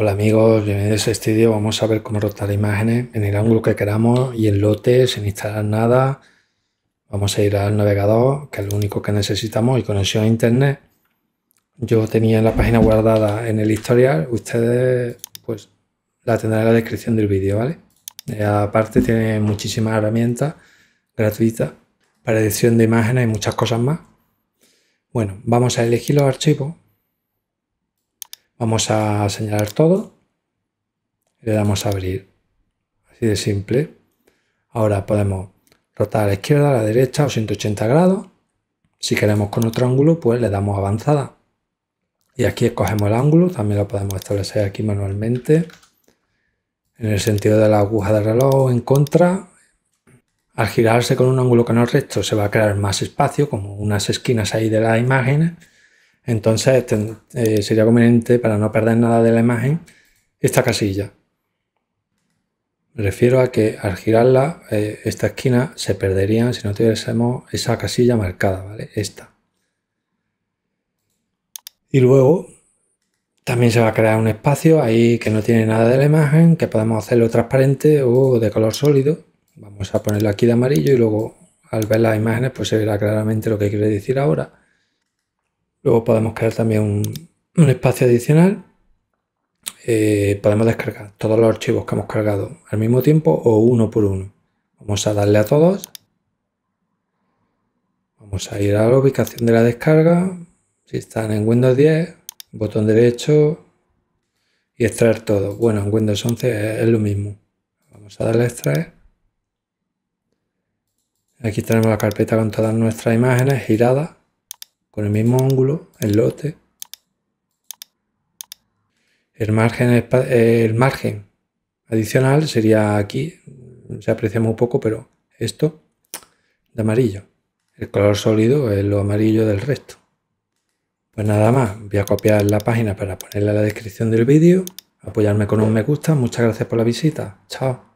Hola amigos, bienvenidos a este vídeo. Vamos a ver cómo rotar imágenes en el ángulo que queramos y en lote sin instalar nada. Vamos a ir al navegador, que es lo único que necesitamos, y conexión a internet. Yo tenía la página guardada en el historial, ustedes pues la tendrán en la descripción del vídeo, ¿vale? Eh, aparte tiene muchísimas herramientas gratuitas para edición de imágenes y muchas cosas más. Bueno, vamos a elegir los archivos Vamos a señalar todo. le damos a abrir. Así de simple. Ahora podemos rotar a la izquierda, a la derecha o 180 grados. Si queremos con otro ángulo, pues le damos avanzada. Y aquí escogemos el ángulo, también lo podemos establecer aquí manualmente. En el sentido de la aguja del reloj en contra, al girarse con un ángulo que no es recto se va a crear más espacio, como unas esquinas ahí de las imágenes. Entonces eh, sería conveniente, para no perder nada de la imagen, esta casilla. Me refiero a que al girarla, eh, esta esquina se perdería si no tuviésemos esa casilla marcada, ¿vale? Esta. Y luego también se va a crear un espacio ahí que no tiene nada de la imagen, que podemos hacerlo transparente o de color sólido. Vamos a ponerlo aquí de amarillo y luego al ver las imágenes pues se verá claramente lo que quiere decir ahora. Luego podemos crear también un, espacio adicional. Eh, podemos descargar todos los archivos que hemos cargado al mismo tiempo o uno por uno. Vamos a darle a todos. Vamos a ir a la ubicación de la descarga. Si están en Windows 10, botón derecho y extraer todo. Bueno, en Windows 11 es lo mismo. Vamos a darle a extraer. Aquí tenemos la carpeta con todas nuestras imágenes giradas el mismo ángulo, el lote. El margen, el margen adicional sería aquí, se aprecia muy poco, pero esto de amarillo. El color sólido es lo amarillo del resto. Pues nada más, voy a copiar la página para ponerla en la descripción del vídeo, apoyarme con un me gusta, muchas gracias por la visita, chao.